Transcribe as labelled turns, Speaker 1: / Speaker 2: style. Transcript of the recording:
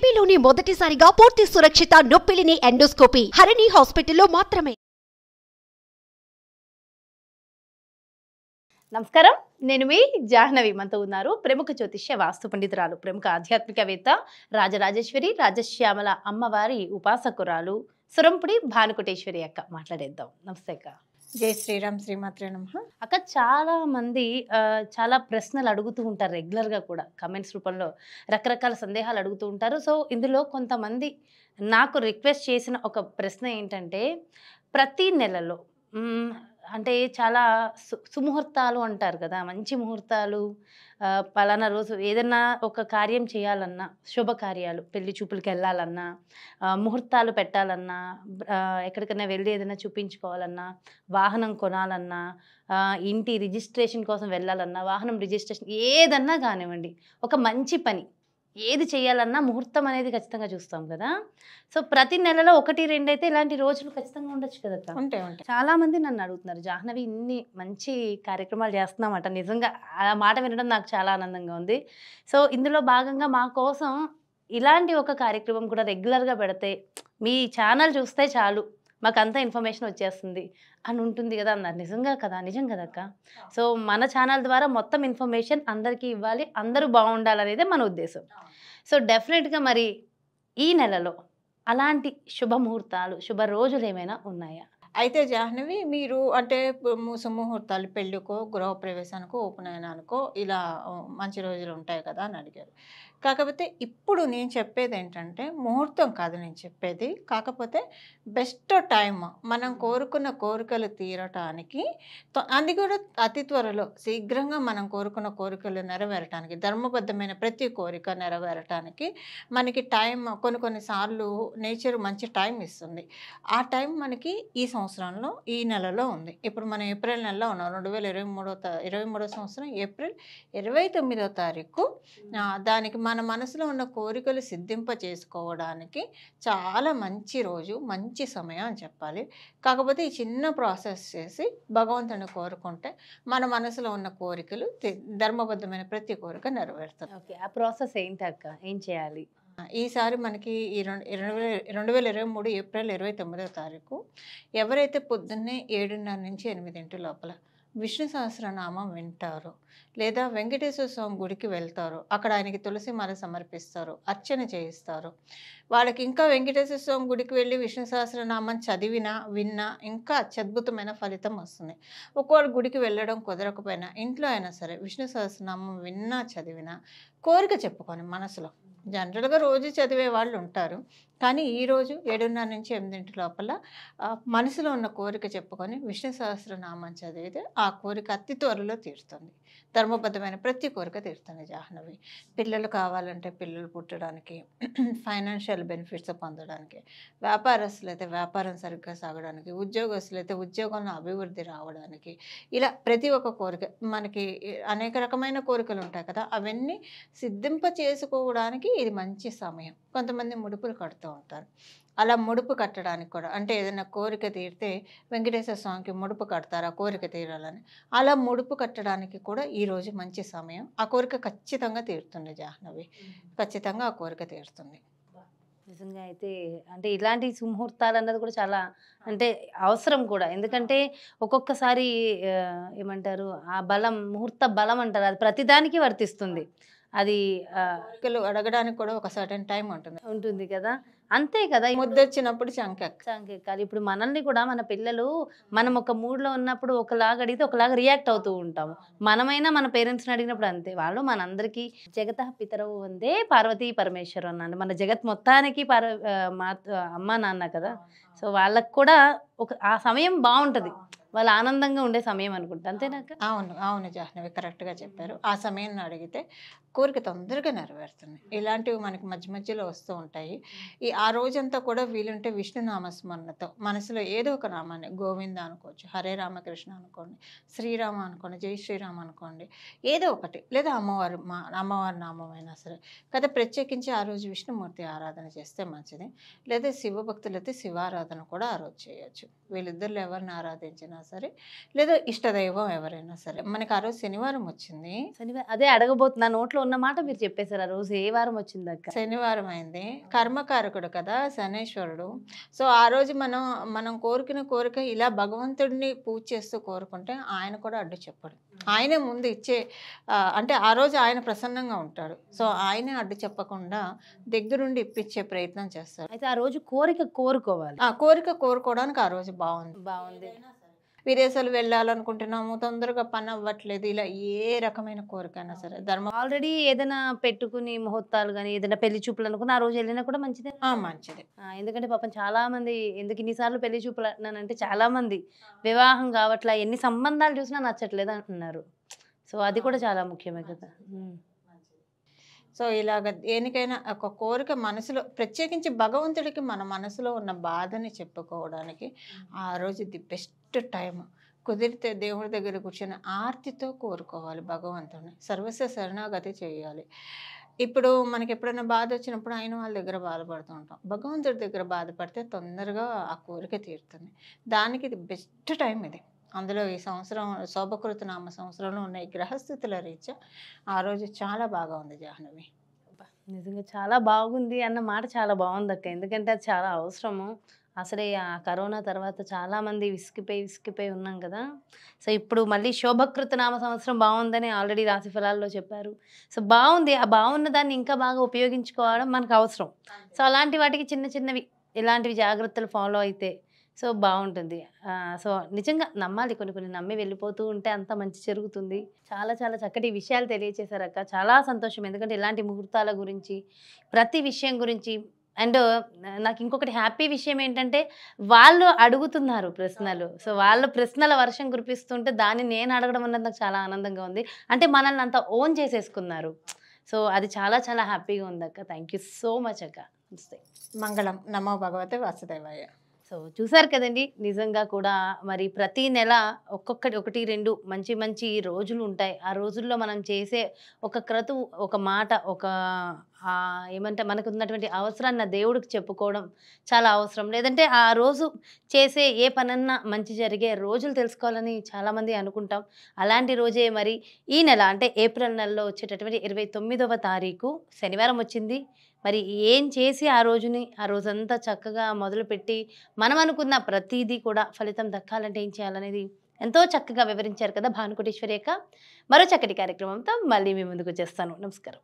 Speaker 1: ఏపీలోనే మొదటిసారిగా పూర్తి సురక్షిత నొప్పిలిని ఎండోస్కోపీ హరిణి హాస్పిటల్లో మాత్రమే నమస్కారం నేను మీ జాహ్నవి మనతో ఉన్నారు ప్రముఖ జ్యోతిష్య వాస్తు పండితురాలు ప్రముఖ ఆధ్యాత్మికవేత్త రాజరాజేశ్వరి రాజశ్యామల అమ్మవారి ఉపాసకురాలు సురంపుడి భానుకుటేశ్వరి అక్క మాట్లాడేద్దాం నమస్తే అక్క జై శ్రీరామ్ శ్రీమాత్రే నమ అక్క చాలా మంది చాలా ప్రశ్నలు అడుగుతూ ఉంటారు రెగ్యులర్గా కూడా కమెంట్స్ రూపంలో రకరకాల సందేహాలు అడుగుతూ ఉంటారు సో ఇందులో కొంతమంది నాకు రిక్వెస్ట్ చేసిన ఒక ప్రశ్న ఏంటంటే ప్రతి నెలలో అంటే చాలా సు సుముహూర్తాలు అంటారు కదా మంచి ముహూర్తాలు పలానా రోజు ఏదన్నా ఒక కార్యం చేయాలన్నా శుభకార్యాలు పెళ్లి చూపులకు వెళ్ళాలన్నా ముహూర్తాలు పెట్టాలన్నా ఎక్కడికైనా వెళ్ళి ఏదైనా చూపించుకోవాలన్నా వాహనం కొనాలన్నా ఇంటి రిజిస్ట్రేషన్ కోసం వెళ్ళాలన్నా వాహనం రిజిస్ట్రేషన్ ఏదన్నా కానివ్వండి ఒక మంచి పని ఏది చేయాలన్నా ముహూర్తం అనేది ఖచ్చితంగా చూస్తాం కదా సో ప్రతి నెలలో ఒకటి రెండు అయితే ఇలాంటి రోజులు ఖచ్చితంగా ఉండొచ్చు కదా చాలా మంది నన్ను అడుగుతున్నారు జాహ్నవి ఇన్ని మంచి కార్యక్రమాలు చేస్తున్నామట నిజంగా ఆ మాట వినడం నాకు చాలా ఆనందంగా ఉంది సో ఇందులో భాగంగా మా కోసం ఇలాంటి ఒక కార్యక్రమం కూడా రెగ్యులర్గా పెడితే మీ ఛానల్ చూస్తే చాలు మాకంతా ఇన్ఫర్మేషన్ వచ్చేస్తుంది అని ఉంటుంది కదా అన్నారు నిజంగా కదా నిజం కదా అక్క సో మన ఛానల్ ద్వారా మొత్తం ఇన్ఫర్మేషన్ అందరికీ ఇవ్వాలి అందరూ బాగుండాలనేదే మన ఉద్దేశం సో డెఫినెట్గా మరి ఈ నెలలో అలాంటి శుభముహూర్తాలు శుభ రోజులు ఏమైనా ఉన్నాయా
Speaker 2: అయితే జాహ్నవి మీరు అంటే ముహూర్తాలు పెళ్ళికో గృహప్రవేశానికో ఓపెన్ అయినానికో ఇలా మంచి రోజులు ఉంటాయి కదా అని అడిగారు కాకపోతే ఇప్పుడు నేను చెప్పేది ఏంటంటే ముహూర్తం కాదు నేను చెప్పేది కాకపోతే బెస్ట్ టైం మనం కోరుకున్న కోరికలు తీరటానికి అది కూడా అతి త్వరలో శీఘ్రంగా మనం కోరుకున్న కోరికలు నెరవేరటానికి ధర్మబద్ధమైన ప్రతి కోరిక నెరవేరటానికి మనకి టైం కొన్ని కొన్నిసార్లు నేచర్ మంచి టైం ఇస్తుంది ఆ టైం మనకి ఈ సంవత్సరంలో ఈ నెలలో ఉంది ఇప్పుడు మనం ఏప్రిల్ నెలలో ఉన్నాం రెండు వేల ఇరవై మూడో ఇరవై సంవత్సరం ఏప్రిల్ ఇరవై తొమ్మిదో తారీఖు దానికి మన మనసులో ఉన్న కోరికలు సిద్ధింప చేసుకోవడానికి చాలా మంచి రోజు మంచి సమయం అని చెప్పాలి కాకపోతే ఈ చిన్న ప్రాసెస్ చేసి భగవంతుని కోరుకుంటే మన మనసులో ఉన్న కోరికలు ధర్మబద్ధమైన ప్రతి కోరిక నెరవేరుతుంది ఓకే ఆ ప్రాసెస్ ఏంటి అక్క ఏం చేయాలి ఈసారి మనకి ఈ రెండు వేల రెండు వేల ఇరవై మూడు ఏప్రిల్ ఇరవై తొమ్మిదో తారీఖు ఎవరైతే పొద్దున్నే ఏడున్నర నుంచి ఎనిమిదింటి లోపల విష్ణు సహస్రనామం వింటారు లేదా వెంకటేశ్వర స్వామి గుడికి వెళ్తారు అక్కడ ఆయనకి తులసి మాల సమర్పిస్తారు అర్చన చేయిస్తారు వాళ్ళకి ఇంకా వెంకటేశ్వర స్వామి గుడికి వెళ్ళి విష్ణు సహస్రనామం చదివినా విన్నా ఇంకా అత్యద్భుతమైన ఫలితం వస్తుంది ఒకవేళ గుడికి వెళ్ళడం కుదరకపోయినా ఇంట్లో అయినా సరే విష్ణు సహస్రనామం విన్నా చదివినా కోరిక చెప్పుకొని మనసులో జనరల్గా రోజు చదివే వాళ్ళు ఉంటారు కానీ ఈరోజు ఏడున్నర నుంచి ఎనిమిదింటి లోపల మనసులో ఉన్న కోరిక చెప్పుకొని విష్ణు సహస్రనామం చదివితే ఆ కోరిక అతి త్వరలో తీరుతుంది ధర్మబద్ధమైన ప్రతి కోరిక తీరుతుంది జాహ్నవి పిల్లలు కావాలంటే పిల్లలు పుట్టడానికి ఫైనాన్షియల్ బెనిఫిట్స్ పొందడానికి వ్యాపారస్తులు అయితే వ్యాపారం సరిగ్గా సాగడానికి ఉద్యోగస్తులు అయితే ఉద్యోగంలో అభివృద్ధి రావడానికి ఇలా ప్రతి ఒక్క కోరిక మనకి అనేక రకమైన కోరికలు ఉంటాయి కదా అవన్నీ సిద్ధింప చేసుకోవడానికి ఇది మంచి సమయం కొంతమంది ముడుపులు కడుతూ ఉంటారు అలా ముడుపు కట్టడానికి కూడా అంటే ఏదైనా కోరిక తీరితే వెంకటేశ్వర స్వామికి ముడుపు కడతారు ఆ కోరిక తీరాలని అలా ముడుపు కట్టడానికి కూడా ఈరోజు మంచి సమయం ఆ కోరిక ఖచ్చితంగా తీరుతుంది జాహ్నవి ఖచ్చితంగా ఆ కోరిక తీరుతుంది నిజంగా అయితే అంటే ఇలాంటి సుముహూర్తాలు అన్నది కూడా చాలా అంటే
Speaker 1: అవసరం కూడా ఎందుకంటే ఒక్కొక్కసారి ఏమంటారు ఆ బలం ముహూర్త బలం అంటారు అది ప్రతిదానికి వర్తిస్తుంది అది అడగడానికి కూడా ఒక సర్టన్ టైం ఉంటుంది ఉంటుంది కదా అంతే కదా ముద్దొచ్చినప్పుడు చంకెక్క చంకెక్కాలి ఇప్పుడు మనల్ని కూడా మన పిల్లలు మనం ఒక మూడ్లో ఉన్నప్పుడు ఒకలాగా అడిగితే ఒకలాగా రియాక్ట్ అవుతూ ఉంటాము మనమైనా మన పేరెంట్స్ని అడిగినప్పుడు అంతే వాళ్ళు మనందరికీ జగత పితరవు ఉందే పార్వతీ పరమేశ్వరం అన్నాడు మన జగత్ మొత్తానికి పార్వ అమ్మ నాన్న కదా సో వాళ్ళకు కూడా ఒక
Speaker 2: ఆ సమయం బాగుంటుంది వాళ్ళు ఆనందంగా ఉండే సమయం అనుకుంటా అంతేనాక అవును అవును జాహ్నవి కరెక్ట్గా చెప్పారు ఆ సమయాన్ని అడిగితే కోరిక తొందరగా నెరవేరుతుంది ఇలాంటివి మనకి మధ్య మధ్యలో వస్తూ ఉంటాయి ఈ ఆ రోజంతా కూడా వీలుంటే విష్ణు నామస్మరణతో మనసులో ఏదో ఒక నామాన్ని గోవింద అనుకోవచ్చు హరే రామకృష్ణ అనుకోండి శ్రీరామ అనుకోండి జై శ్రీరామ అనుకోండి ఏదో ఒకటి లేదా అమ్మవారి మా అమ్మవారి నామైనా సరే కదా ప్రత్యేకించి ఆ రోజు విష్ణుమూర్తి ఆరాధన చేస్తే మంచిది లేదా శివభక్తులైతే శివారాధన కూడా ఆ రోజు చేయొచ్చు వీళ్ళిద్దరిలో ఎవరిని ఆరాధించినా సరే లేదా ఇష్టదైవం ఎవరైనా సరే మనకి ఆ రోజు శనివారం వచ్చింది శనివారం అదే అడగబోతున్నా నోట్లో ఉన్న మాట మీరు చెప్పేశారు ఆ రోజు ఏ వారం వచ్చింది శనివారం అయింది కర్మకారకుడు ఉంటాడు కదా శనేశ్వరుడు సో ఆ రోజు మనం మనం కోరుకున్న కోరిక ఇలా భగవంతుడిని పూజ చేస్తూ కోరుకుంటే ఆయన కూడా అడ్డు చెప్పడు ఆయనే ముందు ఇచ్చే అంటే ఆ రోజు ఆయన ప్రసన్నంగా ఉంటాడు సో ఆయనే అడ్డు చెప్పకుండా దగ్గరుండి ఇప్పించే ప్రయత్నం చేస్తాడు అయితే ఆ రోజు కోరిక కోరుకోవాలి ఆ కోరిక కోరుకోవడానికి ఆ రోజు బాగుంది బాగుంది విదేశాలు వెళ్ళాలనుకుంటున్నాము తొందరగా పని అవ్వట్లేదు ఇలా ఏ రకమైన కోరికైనా సరే ధర్మం ఆల్రెడీ ఏదైనా పెట్టుకుని ముహూర్తాలు కానీ ఏదైనా పెళ్లి చూపులు అనుకున్న ఆ
Speaker 1: రోజు వెళ్ళినా కూడా మంచిదే మంచిదే ఎందుకంటే పాపం చాలా మంది ఎందుకు ఇన్నిసార్లు పెళ్లి చూపులు అంటున్నానంటే చాలా మంది వివాహం కావట్లా ఎన్ని సంబంధాలు చూసినా నచ్చట్లేదు అంటున్నారు సో అది
Speaker 2: కూడా చాలా ముఖ్యమే కదా సో ఇలాగ దేనికైనా ఒక కోరిక మనసులో ప్రత్యేకించి భగవంతుడికి మన మనసులో ఉన్న బాధని చెప్పుకోవడానికి ఆ రోజు ది బెస్ట్ టైం కుదిరితే దేవుడి దగ్గర కూర్చొని ఆర్తితో కోరుకోవాలి భగవంతుని సర్వస్వ శరణాగతి చేయాలి ఇప్పుడు మనకి ఎప్పుడైనా బాధ వచ్చినప్పుడు ఆయన వాళ్ళ దగ్గర బాధపడుతూ ఉంటాం భగవంతుడి దగ్గర బాధపడితే తొందరగా ఆ కోరిక తీరుతుంది దానికి బెస్ట్ టైం ఇది అందులో ఈ సంవత్సరం శోభకృత నామ సంవత్సరంలో ఉన్న ఈ గ్రహస్థితుల రీత్యా ఆ రోజు చాలా బాగా ఉంది జాహ్నవి నిజంగా చాలా బాగుంది
Speaker 1: అన్న మాట చాలా బాగుంది అక్క ఎందుకంటే అది చాలా అవసరము అసలే ఆ కరోనా తర్వాత చాలామంది విసిగిపోయి విసిగిపోయి ఉన్నాం కదా సో ఇప్పుడు మళ్ళీ శోభకృత నామ సంవత్సరం బాగుందని ఆల్రెడీ రాశి ఫలాల్లో చెప్పారు సో బాగుంది ఆ బాగున్న దాన్ని ఇంకా బాగా ఉపయోగించుకోవడం మనకు అవసరం సో అలాంటి వాటికి చిన్న చిన్నవి ఇలాంటివి జాగ్రత్తలు ఫాలో అయితే సో బాగుంటుంది సో నిజంగా నమ్మాలి కొన్ని కొన్ని నమ్మి వెళ్ళిపోతూ ఉంటే అంత మంచి జరుగుతుంది చాలా చాలా చక్కటి విషయాలు తెలియచేశారు అక్క చాలా సంతోషం ఎందుకంటే ఇలాంటి ముహూర్తాల గురించి ప్రతి విషయం గురించి అండ్ నాకు ఇంకొకటి హ్యాపీ విషయం ఏంటంటే వాళ్ళు అడుగుతున్నారు ప్రశ్నలు సో వాళ్ళ ప్రశ్నల వర్షం కురిపిస్తుంటే దాన్ని నేను అడగడం అన్నది నాకు చాలా ఆనందంగా ఉంది అంటే మనల్ని అంత ఓన్ చేసేసుకున్నారు సో అది చాలా చాలా హ్యాపీగా ఉంది అక్క థ్యాంక్ యూ సో మచ్ అక్క నమస్తే మంగళం నమో భగవతే వాసుదేవయ్య సో చూసారు కదండి నిజంగా కూడా మరి ప్రతి నెల ఒక్కొక్కటి ఒకటి రెండు మంచి మంచి రోజులు ఉంటాయి ఆ రోజుల్లో మనం చేసే ఒక క్రతు ఒక మాట ఒక ఏమంటే మనకు ఉన్నటువంటి అవసరాన్ని దేవుడికి చెప్పుకోవడం చాలా అవసరం లేదంటే ఆ రోజు చేసే ఏ పనన్నా మంచి జరిగే రోజులు తెలుసుకోవాలని చాలామంది అనుకుంటాం అలాంటి రోజే మరి ఈ నెల అంటే ఏప్రిల్ నెలలో వచ్చేటటువంటి ఇరవై తొమ్మిదవ తారీఖు శనివారం వచ్చింది మరి ఏం చేసి ఆ రోజుని ఆ రోజంతా చక్కగా మొదలుపెట్టి మనం అనుకున్న ప్రతిదీ కూడా ఫలితం దక్కాలంటే ఏం చేయాలనేది ఎంతో చక్కగా వివరించారు కదా భానుకోటేశ్వరి యొక్క మరో చక్కటి కార్యక్రమంతో మళ్ళీ మీ ముందుకు చేస్తాను నమస్కారం